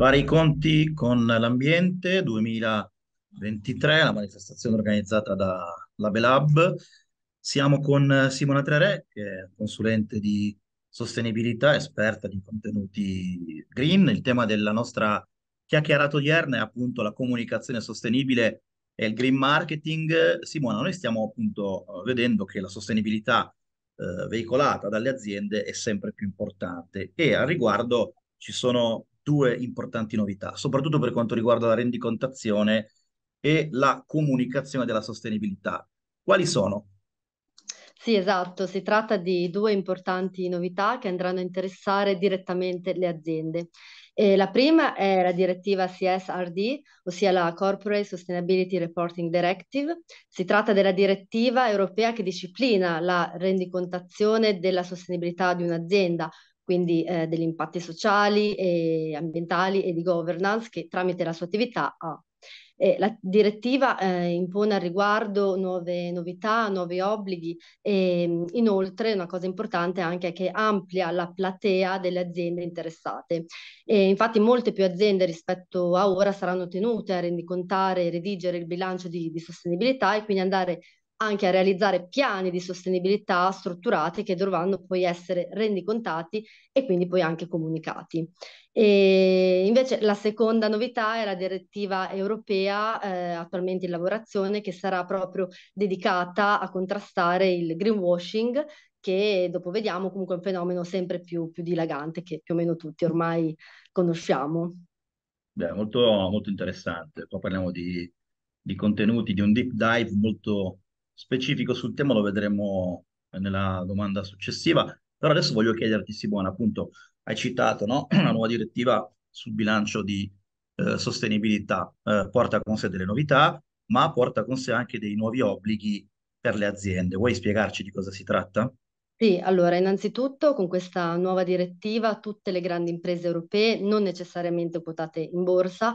Fare i conti con l'ambiente 2023, la manifestazione organizzata da Labelab. Siamo con Simona Trerè, che è consulente di sostenibilità, esperta di contenuti green. Il tema della nostra chiacchierata odierna è appunto la comunicazione sostenibile e il green marketing. Simona, noi stiamo appunto eh, vedendo che la sostenibilità eh, veicolata dalle aziende è sempre più importante e al riguardo ci sono due importanti novità, soprattutto per quanto riguarda la rendicontazione e la comunicazione della sostenibilità. Quali sono? Sì, esatto, si tratta di due importanti novità che andranno a interessare direttamente le aziende. Eh, la prima è la direttiva CSRD, ossia la Corporate Sustainability Reporting Directive. Si tratta della direttiva europea che disciplina la rendicontazione della sostenibilità di un'azienda, quindi eh, degli impatti sociali e ambientali e di governance che tramite la sua attività ha. E la direttiva eh, impone al riguardo nuove novità, nuovi obblighi e inoltre una cosa importante anche è che amplia la platea delle aziende interessate. E infatti molte più aziende rispetto a ora saranno tenute a rendicontare e redigere il bilancio di, di sostenibilità e quindi andare anche a realizzare piani di sostenibilità strutturati che dovranno poi essere rendicontati e quindi poi anche comunicati. E invece la seconda novità è la direttiva europea eh, attualmente in lavorazione che sarà proprio dedicata a contrastare il greenwashing che dopo vediamo comunque un fenomeno sempre più, più dilagante che più o meno tutti ormai conosciamo. Beh, molto, molto interessante. Qua parliamo di, di contenuti, di un deep dive molto, specifico sul tema lo vedremo nella domanda successiva, però adesso voglio chiederti Simona, appunto hai citato no? la nuova direttiva sul bilancio di eh, sostenibilità, eh, porta con sé delle novità, ma porta con sé anche dei nuovi obblighi per le aziende. Vuoi spiegarci di cosa si tratta? Sì, allora, innanzitutto con questa nuova direttiva tutte le grandi imprese europee, non necessariamente quotate in borsa,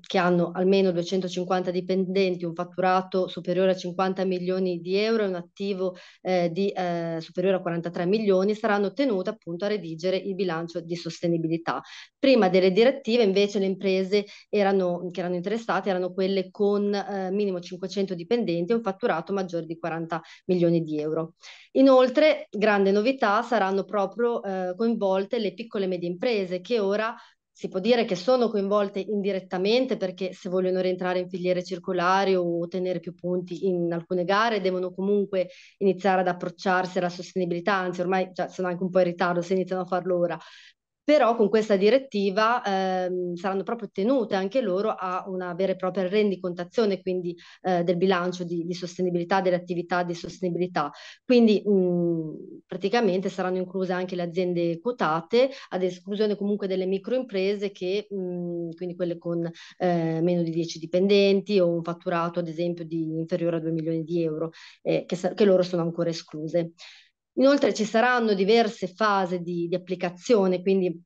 che hanno almeno 250 dipendenti, un fatturato superiore a 50 milioni di euro e un attivo eh, di, eh, superiore a 43 milioni, saranno tenute appunto a redigere il bilancio di sostenibilità. Prima delle direttive invece le imprese erano, che erano interessate erano quelle con eh, minimo 500 dipendenti e un fatturato maggiore di 40 milioni di euro. Inoltre grande novità saranno proprio eh, coinvolte le piccole e medie imprese che ora si può dire che sono coinvolte indirettamente perché se vogliono rientrare in filiere circolari o ottenere più punti in alcune gare devono comunque iniziare ad approcciarsi alla sostenibilità, anzi ormai già cioè, sono anche un po' in ritardo se iniziano a farlo ora, però con questa direttiva ehm, saranno proprio tenute anche loro a una vera e propria rendicontazione quindi eh, del bilancio di, di, sostenibilità, delle attività di sostenibilità. Quindi mh, mhmm, praticamente saranno incluse anche le aziende quotate, ad esclusione comunque delle microimprese che, mh, mhmm, quindi quelle con eh, meno di 10 dipendenti o un fatturato ad esempio di inferiore a 2 milioni di euro, eh, che, che loro sono ancora escluse. Inoltre ci saranno diverse fasi di, di applicazione, quindi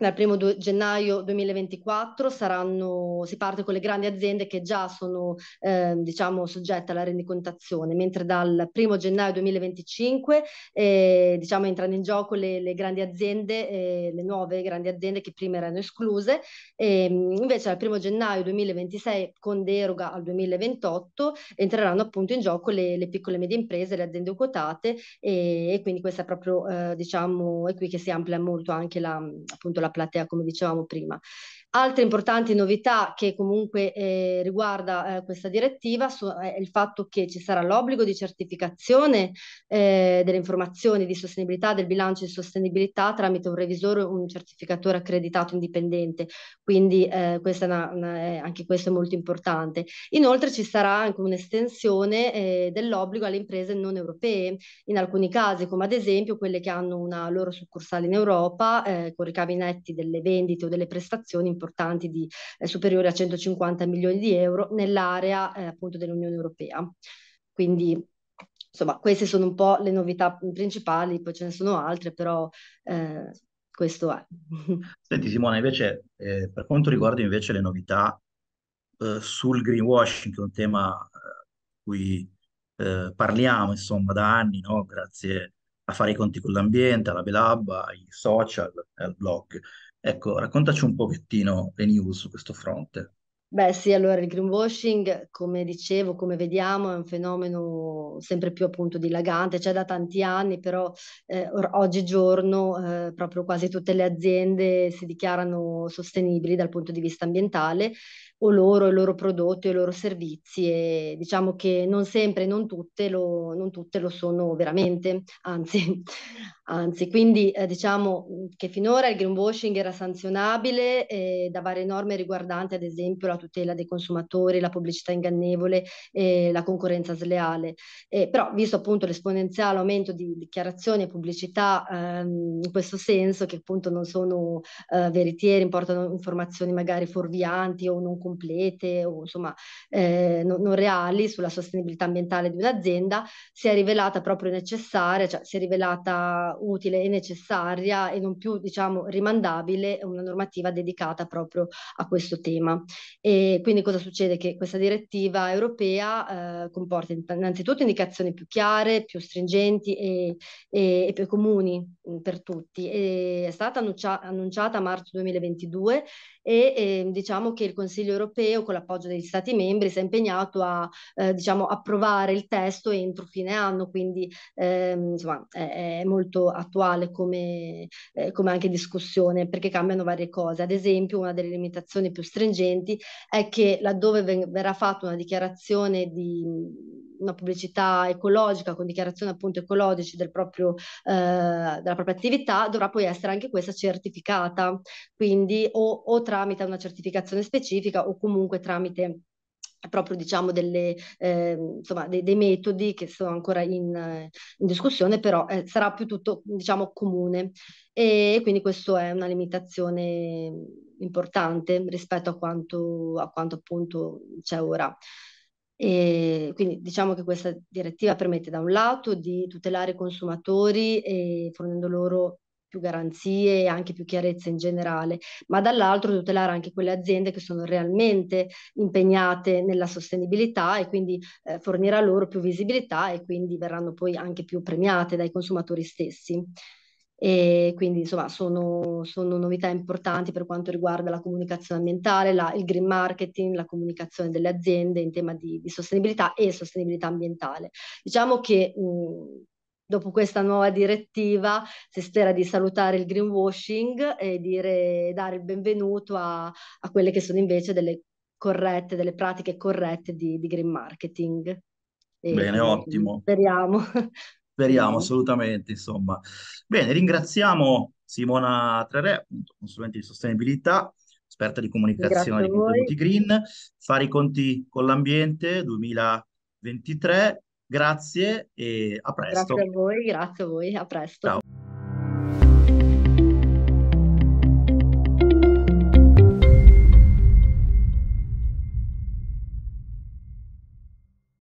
dal 1 gennaio 2024 saranno, si parte con le grandi aziende che già sono eh, diciamo, soggette alla rendicontazione, mentre dal 1 gennaio 2025 eh, diciamo, entrano in gioco le, le grandi aziende, eh, le nuove grandi aziende che prima erano escluse, E, ehm, invece dal 1 gennaio 2026 con deroga al 2028 entreranno appunto in gioco le, le piccole e medie imprese, le aziende quotate e, e quindi questa è proprio eh, diciamo, è qui che si amplia molto anche la, appunto, la platea, come dicevamo prima. Altre importanti novità che comunque eh, riguarda eh, questa direttiva so, è il fatto che ci sarà l'obbligo di certificazione eh, delle informazioni di sostenibilità del bilancio di sostenibilità tramite un revisore o un certificatore accreditato indipendente, quindi eh, questa è una, una, anche questo è molto importante. Inoltre ci sarà anche un'estensione eh, dell'obbligo alle imprese non europee, in alcuni casi come ad esempio quelle che hanno una loro succursale in Europa eh, con ricavi netti delle vendite o delle prestazioni importanti di, eh, superiori a 150 milioni di euro nell'area eh, appunto dell'Unione Europea. Quindi insomma queste sono un po' le novità principali, poi ce ne sono altre, però eh, questo è. Senti Simona, invece eh, per quanto riguarda invece le novità eh, sul greenwashing, che è un tema eh, cui parliamo insomma da anni, no? grazie a fare i conti con l'ambiente, alla Belab, ai social, al blog. Ecco, raccontaci un pochettino le news su questo fronte. Beh sì, allora il greenwashing, come dicevo, come vediamo, è un fenomeno sempre più appunto dilagante, c'è da tanti anni, però eh, or- oggigiorno eh, proprio quasi tutte le aziende si dichiarano sostenibili dal punto di vista ambientale o loro, i loro prodotti, i loro servizi e diciamo che non sempre, non tutte lo, non tutte lo sono veramente, anzi, anzi quindi eh, diciamo mm, che finora il greenwashing era sanzionabile eh, da varie norme riguardanti ad esempio la tutela dei consumatori, la pubblicità ingannevole e la concorrenza sleale, eh, però visto appunto l'esponenziale aumento di dichiarazioni e pubblicità ehm, in questo senso che appunto non sono eh, veritiere, importano informazioni magari fuorvianti o non comunicate, complete o insomma eh, non, non, reali sulla sostenibilità ambientale di un'azienda, si è rivelata proprio necessaria, cioè si è rivelata utile e necessaria e non più diciamo rimandabile una normativa dedicata proprio a questo tema. E quindi cosa succede? Che questa direttiva europea eh, comporta innanzitutto indicazioni più chiare, più stringenti e, e, e più comuni mm, per tutti. E è stata annuncia- annunciata a marzo 2022 e eh, diciamo che il Consiglio europeo, con l'appoggio degli Stati membri, si è impegnato a eh, diciamo, approvare il testo entro fine anno, quindi ehm, insomma, è, è, molto attuale come, eh, come, anche discussione perché cambiano varie cose. Ad esempio, una delle limitazioni più stringenti è che laddove ven- verrà fatta una dichiarazione di una pubblicità ecologica con dichiarazioni appunto ecologici del proprio, eh, della propria attività, dovrà poi essere anche questa certificata, quindi o, o tramite una certificazione specifica o comunque tramite proprio diciamo delle, eh, insomma, dei, dei, metodi che sono ancora in, in discussione, però eh, sarà più tutto diciamo comune e quindi questa è una limitazione importante rispetto a quanto, a quanto appunto c'è ora. E quindi diciamo che questa direttiva permette da un lato di tutelare i consumatori fornendo loro più garanzie e anche più chiarezza in generale, ma dall'altro tutelare anche quelle aziende che sono realmente impegnate nella sostenibilità e quindi eh, fornire loro più visibilità e quindi verranno poi anche più premiate dai consumatori stessi. E quindi insomma sono, sono novità importanti per quanto riguarda la comunicazione ambientale, la, il green marketing, la comunicazione delle aziende in tema di, di sostenibilità e sostenibilità ambientale. Diciamo che mh, dopo questa nuova direttiva si spera di salutare il greenwashing e dire, dare il benvenuto a, a, quelle che sono invece delle corrette, delle pratiche corrette di, di green marketing. E Bene, ottimo. Speriamo. Speriamo mm-hmm. assolutamente, insomma. Bene, ringraziamo Simona Trerè, consulente di sostenibilità, esperta di comunicazione di contenuti green, fare i conti con l'ambiente 2023. Grazie e a presto. Grazie a voi, grazie a voi, a presto. Ciao.